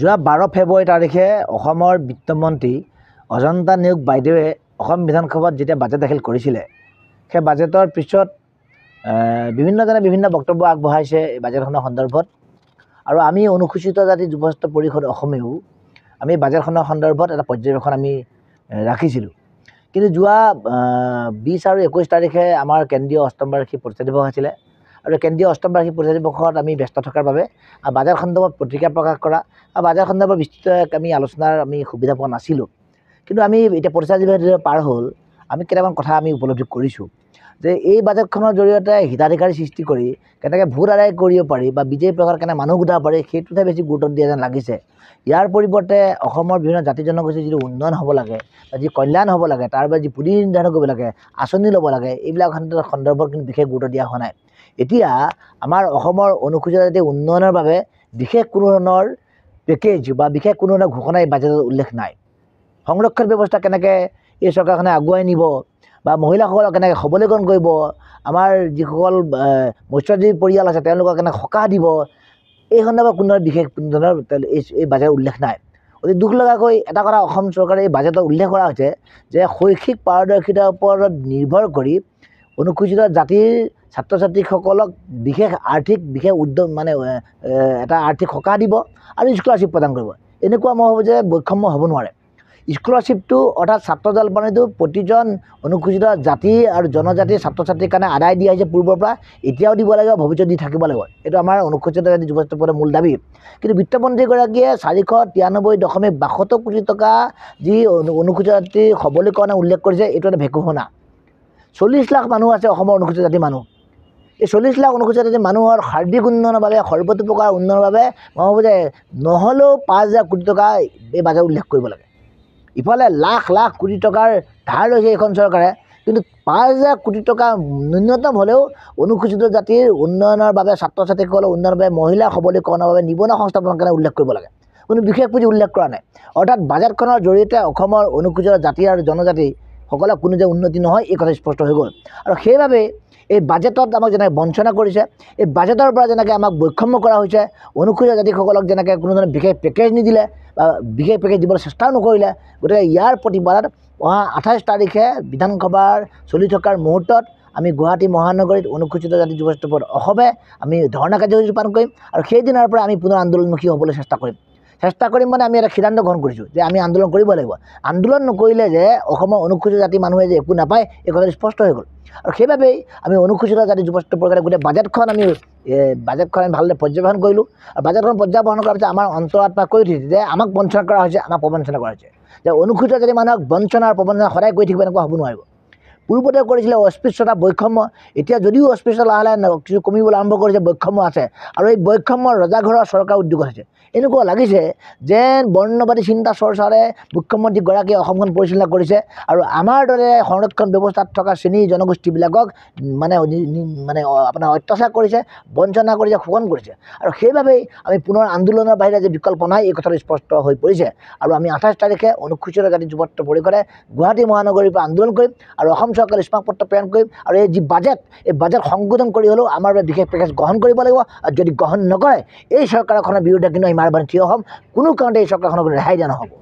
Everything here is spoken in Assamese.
যোৱা বাৰ ফেব্ৰুৱাৰী তাৰিখে অসমৰ বিত্তমন্ত্ৰী অজন্তা নিয়োগ বাইদেৱে অসম বিধানসভাত যেতিয়া বাজেট দাখিল কৰিছিলে সেই বাজেটৰ পিছত বিভিন্নজনে বিভিন্ন বক্তব্য আগবঢ়াইছে এই বাজেটখনৰ সন্দৰ্ভত আৰু আমি অনুসূচিত জাতি যুৱস্থ পৰিষদ অসমেও আমি বাজেটখনৰ সন্দৰ্ভত এটা পৰ্যবেক্ষণ আমি ৰাখিছিলোঁ কিন্তু যোৱা বিছ আৰু একৈছ তাৰিখে আমাৰ কেন্দ্ৰীয় অষ্টমবাৰ্ষিক পৰীক্ষা দিৱস আছিলে আৰু কেন্দ্ৰীয় অষ্টমবাৰ্ষিক পৰিচালি দিৱসত আমি ব্যস্ত থকাৰ বাবে বাজাৰ সন্দৰ্ভত পত্ৰিকা প্ৰকাশ কৰা আৰু বাজাৰ সন্দৰ্ভত বিস্তৃত আমি আলোচনাৰ আমি সুবিধা পোৱা নাছিলোঁ কিন্তু আমি এতিয়া দিৱস পাৰ হ'ল আমি কেইটামান কথা আমি উপলব্ধি কৰিছোঁ যে এই বাজেটখনৰ জৰিয়তে হিতাধিকাৰী সৃষ্টি কৰি কেনেকৈ ভোট আদায় কৰিব পাৰি বা বিজেপি প্ৰকাৰ কেনেকৈ মানুহ গোটাব পাৰি সেইটোতহে বেছি গুৰুত্ব দিয়া যেন লাগিছে ইয়াৰ পৰিৱৰ্তে অসমৰ বিভিন্ন জাতি জনগোষ্ঠীৰ যিটো উন্নয়ন হ'ব লাগে বা যি কল্যাণ হ'ব লাগে তাৰ বাবে যি পুঁজি নিৰ্ধাৰণ কৰিব লাগে আঁচনি ল'ব লাগে এইবিলাক সন্দৰ্ভত কিন্তু বিশেষ গুৰুত্ব দিয়া হোৱা নাই এতিয়া আমাৰ অসমৰ অনুসূচিত জাতি উন্নয়নৰ বাবে বিশেষ কোনো ধৰণৰ পেকেজ বা বিশেষ কোনো ধৰণৰ ঘোষণা এই বাজেটত উল্লেখ নাই সংৰক্ষণ ব্যৱস্থা কেনেকৈ এই চৰকাৰখনে আগুৱাই নিব বা মহিলাসকলক কেনেকৈ সবলীকৰণ কৰিব আমাৰ যিসকল মৎস্যজীৱী পৰিয়াল আছে তেওঁলোকক কেনেকৈ সকাহ দিব এই সন্দৰ্ভত কোনো ধৰণৰ বিশেষ কোনো ধৰণৰ এই বাজেটত উল্লেখ নাই অতি দুখ লগাকৈ এটা কথা অসম চৰকাৰে এই বাজেটত উল্লেখ কৰা হৈছে যে শৈক্ষিক পাৰদৰ্শিতাৰ ওপৰত নিৰ্ভৰ কৰি অনুসূচিত জাতিৰ ছাত্ৰ ছাত্ৰীসকলক বিশেষ আৰ্থিক বিশেষ উদ্যম মানে এটা আৰ্থিক সকাহ দিব আৰু স্কলাৰশ্বিপ প্ৰদান কৰিব এনেকুৱা মই ভাবোঁ যে বৈষম্য হ'ব নোৱাৰে স্কলাৰশ্বিপটো অৰ্থাৎ ছাত্ৰ জলপানীটো প্ৰতিজন অনুসূচিত জাতি আৰু জনজাতিৰ ছাত্ৰ ছাত্ৰীৰ কাৰণে আদায় দিয়া হৈছে পূৰ্বৰ পৰা এতিয়াও দিব লাগিব ভৱিষ্যত দি থাকিব লাগিব এইটো আমাৰ অনুসূচিত জাতি যুৱচপৰ মূল দাবী কিন্তু বিত্তমন্ত্ৰীগৰাকীয়ে চাৰিশ তিৰানব্বৈ দশমিক বাসত্তৰ কোটি টকা যি অনুসূচিত জাতিৰ সবলীকৰণে উল্লেখ কৰিছে এইটো এটা ভেকুশনা চল্লিছ লাখ মানুহ আছে অসমৰ অনুসূচিত জাতিৰ মানুহ এই চল্লিছ লাখ অনুসূচিত জাতি মানুহৰ সাৰ্বিক উন্নয়নৰ বাবে সৰ্বতোপ্ৰকাৰ উন্নয়নৰ বাবে মই ভাবোঁ যে নহ'লেও পাঁচ হাজাৰ কোটি টকা এই বাজেট উল্লেখ কৰিব লাগে ইফালে লাখ লাখ কোটি টকাৰ ধাৰ লৈছে এইখন চৰকাৰে কিন্তু পাঁচ হাজাৰ কোটি টকা ন্যূনতম হ'লেও অনুসূচিত জাতিৰ উন্নয়নৰ বাবে ছাত্ৰ ছাত্ৰীসকলৰ উন্নয়নৰ বাবে মহিলা সবলীকৰণৰ বাবে নিবনুৱা সংস্থাপনৰ কাৰণে উল্লেখ কৰিব লাগে কোনো বিশেষ পুঁজি উল্লেখ কৰা নাই অৰ্থাৎ বাজেটখনৰ জৰিয়তে অসমৰ অনুসূচিত জাতি আৰু জনজাতিসকলৰ কোনো যে উন্নতি নহয় এই কথা স্পষ্ট হৈ গ'ল আৰু সেইবাবেই এই বাজেটত আমাক যেনেকৈ বঞ্চনা কৰিছে এই বাজেটৰ পৰা যেনেকৈ আমাক বৈষম্য কৰা হৈছে অনুসূচীয় জাতিসকলক যেনেকৈ কোনো ধৰণৰ বিশেষ পেকেজ নিদিলে বা বিশেষ পেকেজ দিবলৈ চেষ্টাও নকৰিলে গতিকে ইয়াৰ প্ৰতিবাদত অহা আঠাইছ তাৰিখে বিধানসভাৰ চলি থকাৰ মুহূৰ্তত আমি গুৱাহাটী মহানগৰীত অনুসূচিত জাতি যুৱস্থ অসমে আমি ধৰ্ণা কাৰ্যসূচী পালন কৰিম আৰু সেইদিনাৰ পৰা আমি পুনৰ আন্দোলনমুখী হ'বলৈ চেষ্টা কৰিম চেষ্টা কৰিম মানে আমি এটা সিদ্ধান্ত গ্ৰহণ কৰিছোঁ যে আমি আন্দোলন কৰিব লাগিব আন্দোলন নকৰিলে যে অসমৰ অনুসূচিত জাতি মানুহে যে একো নাপায় এই কথাটো স্পষ্ট হৈ গ'ল আৰু সেইবাবেই আমি অনুসূচিত জাতি যুৱস্থ প্ৰকাৰে গোটেই বাজেটখন আমি বাজেটখন আমি ভালদৰে পৰ্যবেক্ষণ কৰিলোঁ আৰু বাজেটখন পৰ্যবেক্ষণ কৰাৰ পিছত আমাৰ অন্তৰাত্মা কৈ উঠিছে যে আমাক বঞ্চনা কৰা হৈছে আমাক প্ৰবঞ্চনা কৰা হৈছে যে অনুসূচিত জাতি মানুহক বঞ্চনা আৰু প্ৰবঞ্চনা সদায় কৰি থাকিব এনেকুৱা হ'ব নোৱাৰিব পূৰ্বতে কৰিছিলে অস্পৃশ্যতা বৈষম্য এতিয়া যদিও অস্পৃশ্যতা লাহে লাহে কিছু কমিবলৈ আৰম্ভ কৰিছে বৈষম্য আছে আৰু এই বৈষম্য ৰজাঘৰৰ চৰকাৰ উদ্যোগত আছে এনেকুৱা লাগিছে যেন বৰ্ণবাদী চিন্তা চৰ্চাৰে মুখ্যমন্ত্ৰীগৰাকীয়ে অসমখন পৰিচালনা কৰিছে আৰু আমাৰ দৰে সংৰক্ষণ ব্যৱস্থাত থকা শ্ৰেণী জনগোষ্ঠীবিলাকক মানে মানে আপোনাৰ অত্যাচাৰ কৰিছে বঞ্চনা কৰিছে শোষণ কৰিছে আৰু সেইবাবেই আমি পুনৰ আন্দোলনৰ বাহিৰে যে বিকল্প নাই এই কথাটো স্পষ্ট হৈ পৰিছে আৰু আমি আঠাইছ তাৰিখে অনুসূচিত জাতি যুৱত্ব পৰিষদে গুৱাহাটী মহানগৰীৰ পৰা আন্দোলন কৰিম আৰু অসম সহকাৰে স্মাৰকপত্ৰ প্ৰেৰণ কৰিম আৰু এই যি বাজেট এই বাজেট সংশোধন কৰি হ'লেও আমাৰ বাবে বিশেষ পেকেজ গ্ৰহণ কৰিব লাগিব আৰু যদি গ্ৰহণ নকৰে এই চৰকাৰখনৰ বিৰুদ্ধে কিন্তু আমি মাৰ থিয় হ'ম কোনো কাৰণতে এই চৰকাৰখনক ৰেহাই দিয়া নহ'ব